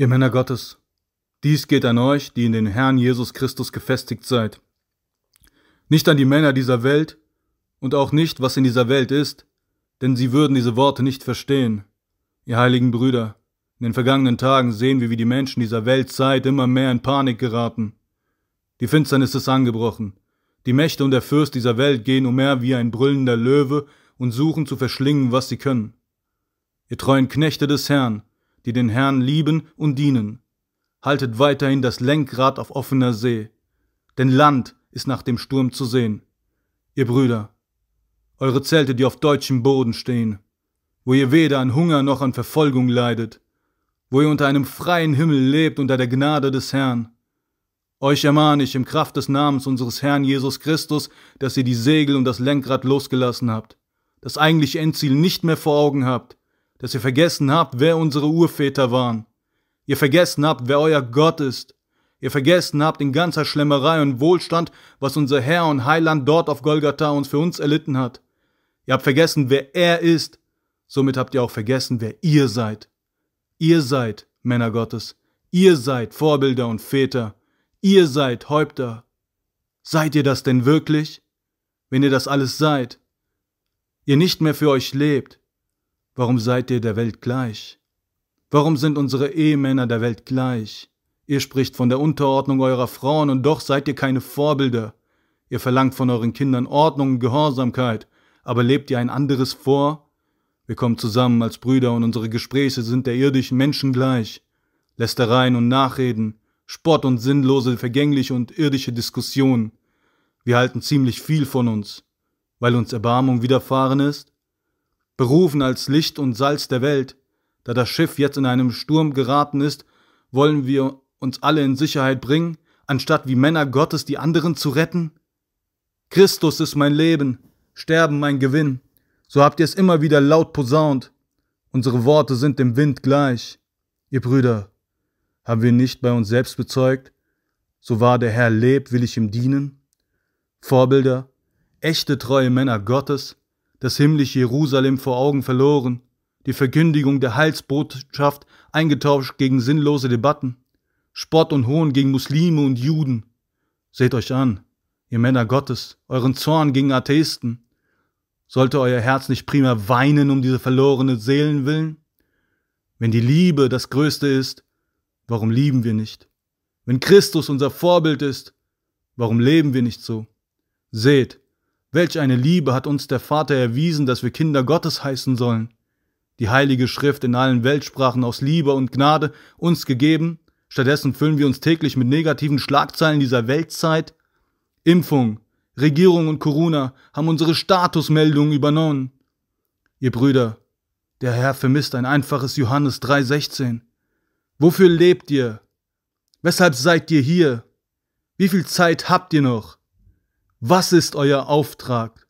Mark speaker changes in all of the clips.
Speaker 1: Ihr Männer Gottes, dies geht an euch, die in den Herrn Jesus Christus gefestigt seid. Nicht an die Männer dieser Welt und auch nicht, was in dieser Welt ist, denn sie würden diese Worte nicht verstehen. Ihr heiligen Brüder, in den vergangenen Tagen sehen wir, wie die Menschen dieser Weltzeit immer mehr in Panik geraten. Die Finsternis ist angebrochen. Die Mächte und der Fürst dieser Welt gehen umher wie ein brüllender Löwe und suchen zu verschlingen, was sie können. Ihr treuen Knechte des Herrn, die den Herrn lieben und dienen. Haltet weiterhin das Lenkrad auf offener See, denn Land ist nach dem Sturm zu sehen. Ihr Brüder, eure Zelte, die auf deutschem Boden stehen, wo ihr weder an Hunger noch an Verfolgung leidet, wo ihr unter einem freien Himmel lebt unter der Gnade des Herrn. Euch ermahne ich im Kraft des Namens unseres Herrn Jesus Christus, dass ihr die Segel und das Lenkrad losgelassen habt, das eigentliche Endziel nicht mehr vor Augen habt, dass ihr vergessen habt, wer unsere Urväter waren. Ihr vergessen habt, wer euer Gott ist. Ihr vergessen habt in ganzer Schlemmerei und Wohlstand, was unser Herr und Heiland dort auf Golgatha uns für uns erlitten hat. Ihr habt vergessen, wer er ist. Somit habt ihr auch vergessen, wer ihr seid. Ihr seid Männer Gottes. Ihr seid Vorbilder und Väter. Ihr seid Häupter. Seid ihr das denn wirklich? Wenn ihr das alles seid, ihr nicht mehr für euch lebt, Warum seid ihr der Welt gleich? Warum sind unsere Ehemänner der Welt gleich? Ihr spricht von der Unterordnung eurer Frauen und doch seid ihr keine Vorbilder. Ihr verlangt von euren Kindern Ordnung und Gehorsamkeit, aber lebt ihr ein anderes vor? Wir kommen zusammen als Brüder und unsere Gespräche sind der irdischen Menschen gleich. Lästereien und Nachreden, Spott und sinnlose, vergängliche und irdische Diskussionen. Wir halten ziemlich viel von uns. Weil uns Erbarmung widerfahren ist, berufen als Licht und Salz der Welt. Da das Schiff jetzt in einem Sturm geraten ist, wollen wir uns alle in Sicherheit bringen, anstatt wie Männer Gottes die anderen zu retten? Christus ist mein Leben, Sterben mein Gewinn. So habt ihr es immer wieder laut posaunt. Unsere Worte sind dem Wind gleich. Ihr Brüder, haben wir nicht bei uns selbst bezeugt, so wahr der Herr lebt, will ich ihm dienen? Vorbilder, echte treue Männer Gottes, das himmlische Jerusalem vor Augen verloren, die Verkündigung der Heilsbotschaft eingetauscht gegen sinnlose Debatten, Spott und Hohn gegen Muslime und Juden. Seht euch an, ihr Männer Gottes, euren Zorn gegen Atheisten. Sollte euer Herz nicht prima weinen um diese verlorenen Seelen willen? Wenn die Liebe das Größte ist, warum lieben wir nicht? Wenn Christus unser Vorbild ist, warum leben wir nicht so? Seht, Welch eine Liebe hat uns der Vater erwiesen, dass wir Kinder Gottes heißen sollen. Die heilige Schrift in allen Weltsprachen aus Liebe und Gnade uns gegeben, stattdessen füllen wir uns täglich mit negativen Schlagzeilen dieser Weltzeit. Impfung, Regierung und Corona haben unsere Statusmeldungen übernommen. Ihr Brüder, der Herr vermisst ein einfaches Johannes 3,16. Wofür lebt ihr? Weshalb seid ihr hier? Wie viel Zeit habt ihr noch? Was ist euer Auftrag?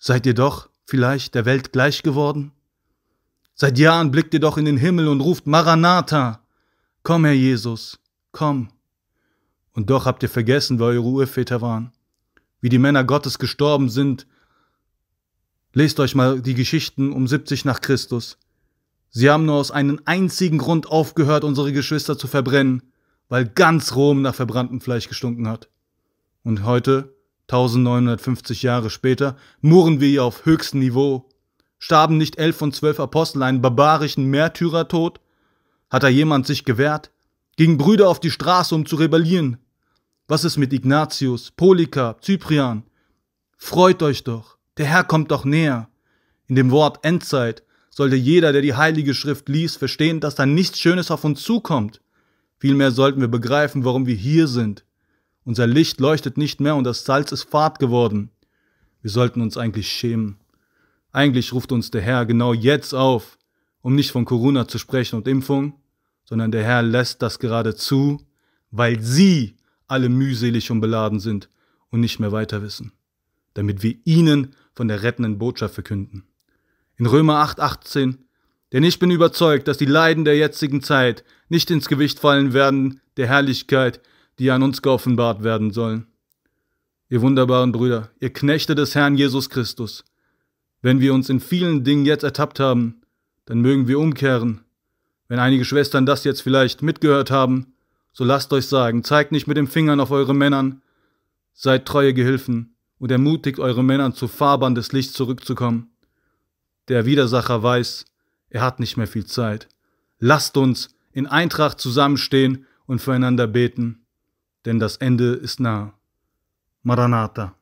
Speaker 1: Seid ihr doch vielleicht der Welt gleich geworden? Seit Jahren blickt ihr doch in den Himmel und ruft Maranatha. Komm, Herr Jesus, komm. Und doch habt ihr vergessen, wer eure Urväter waren, wie die Männer Gottes gestorben sind. Lest euch mal die Geschichten um 70 nach Christus. Sie haben nur aus einem einzigen Grund aufgehört, unsere Geschwister zu verbrennen, weil ganz Rom nach verbranntem Fleisch gestunken hat. Und heute 1950 Jahre später murren wir hier auf höchstem Niveau. Starben nicht elf von zwölf Apostel einen barbarischen Märtyrertod? Hat da jemand sich gewehrt? Gingen Brüder auf die Straße, um zu rebellieren? Was ist mit Ignatius, Polika, Cyprian? Freut euch doch, der Herr kommt doch näher. In dem Wort Endzeit sollte jeder, der die Heilige Schrift liest, verstehen, dass da nichts Schönes auf uns zukommt. Vielmehr sollten wir begreifen, warum wir hier sind unser Licht leuchtet nicht mehr und das Salz ist fad geworden. Wir sollten uns eigentlich schämen. Eigentlich ruft uns der Herr genau jetzt auf, um nicht von Corona zu sprechen und Impfung, sondern der Herr lässt das gerade zu, weil sie alle mühselig und beladen sind und nicht mehr weiter wissen, damit wir ihnen von der rettenden Botschaft verkünden. In Römer 8,18 denn ich bin überzeugt, dass die Leiden der jetzigen Zeit nicht ins Gewicht fallen werden der Herrlichkeit, die an uns geoffenbart werden sollen. Ihr wunderbaren Brüder, ihr Knechte des Herrn Jesus Christus, wenn wir uns in vielen Dingen jetzt ertappt haben, dann mögen wir umkehren. Wenn einige Schwestern das jetzt vielleicht mitgehört haben, so lasst euch sagen, zeigt nicht mit dem Fingern auf eure Männern, seid treue Gehilfen und ermutigt eure Männern zur Fahrbahn des Lichts zurückzukommen. Der Widersacher weiß, er hat nicht mehr viel Zeit. Lasst uns in Eintracht zusammenstehen und füreinander beten denn das Ende ist nah. Maranatha.